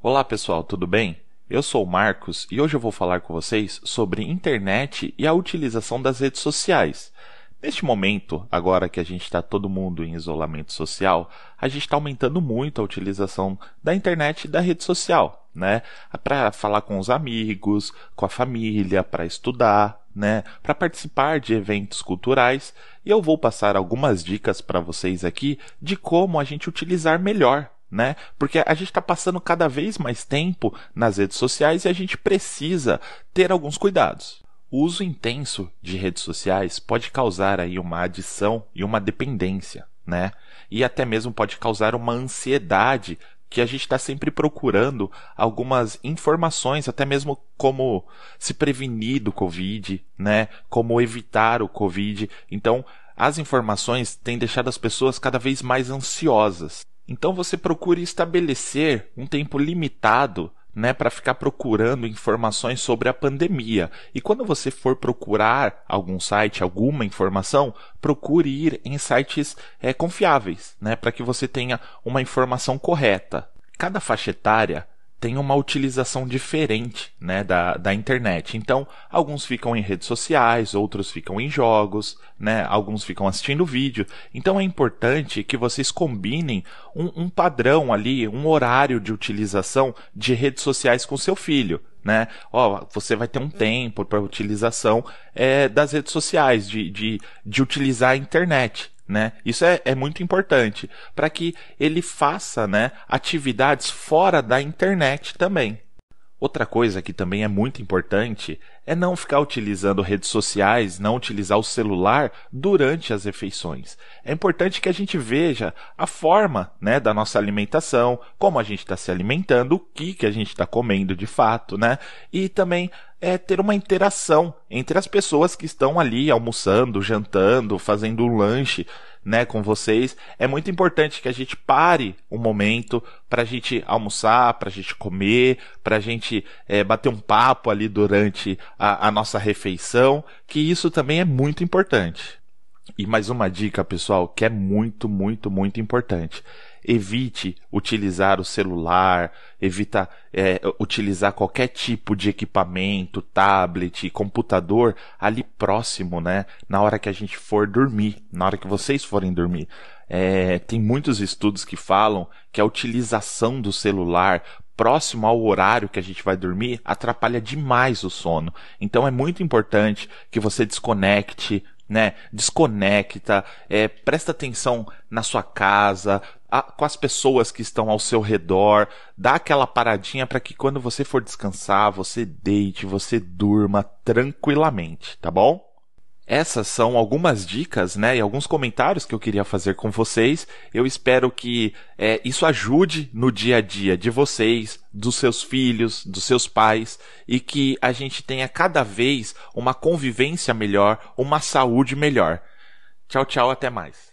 Olá pessoal, tudo bem? Eu sou o Marcos e hoje eu vou falar com vocês sobre internet e a utilização das redes sociais. Neste momento, agora que a gente está todo mundo em isolamento social, a gente está aumentando muito a utilização da internet e da rede social, né? Para falar com os amigos, com a família, para estudar, né? Para participar de eventos culturais. E eu vou passar algumas dicas para vocês aqui de como a gente utilizar melhor né? Porque a gente está passando cada vez mais tempo nas redes sociais e a gente precisa ter alguns cuidados. O uso intenso de redes sociais pode causar aí uma adição e uma dependência, né? E até mesmo pode causar uma ansiedade que a gente está sempre procurando algumas informações, até mesmo como se prevenir do Covid, né? Como evitar o Covid. Então, as informações têm deixado as pessoas cada vez mais ansiosas. Então você procure estabelecer um tempo limitado né, para ficar procurando informações sobre a pandemia. E quando você for procurar algum site, alguma informação, procure ir em sites é, confiáveis, né, para que você tenha uma informação correta. Cada faixa etária tem uma utilização diferente né, da, da internet. Então, alguns ficam em redes sociais, outros ficam em jogos, né, alguns ficam assistindo vídeo. Então, é importante que vocês combinem um, um padrão ali, um horário de utilização de redes sociais com seu filho né? Ó, você vai ter um tempo para utilização é, das redes sociais, de, de, de utilizar a internet. Né? Isso é, é muito importante para que ele faça né, atividades fora da internet também. Outra coisa que também é muito importante é não ficar utilizando redes sociais, não utilizar o celular durante as refeições. É importante que a gente veja a forma né, da nossa alimentação, como a gente está se alimentando, o que, que a gente está comendo de fato, né? E também é ter uma interação entre as pessoas que estão ali almoçando, jantando, fazendo um lanche, né, com vocês. É muito importante que a gente pare um momento para a gente almoçar, para a gente comer, para a gente é, bater um papo ali durante a, a nossa refeição, que isso também é muito importante. E mais uma dica, pessoal, que é muito, muito, muito importante evite utilizar o celular, evita é, utilizar qualquer tipo de equipamento, tablet, computador ali próximo, né? Na hora que a gente for dormir, na hora que vocês forem dormir. É, tem muitos estudos que falam que a utilização do celular próximo ao horário que a gente vai dormir atrapalha demais o sono. Então é muito importante que você desconecte né? Desconecta, é, presta atenção na sua casa, a, com as pessoas que estão ao seu redor, dá aquela paradinha para que quando você for descansar, você deite, você durma tranquilamente, tá bom? Essas são algumas dicas, né, e alguns comentários que eu queria fazer com vocês. Eu espero que é, isso ajude no dia a dia de vocês, dos seus filhos, dos seus pais, e que a gente tenha cada vez uma convivência melhor, uma saúde melhor. Tchau, tchau, até mais.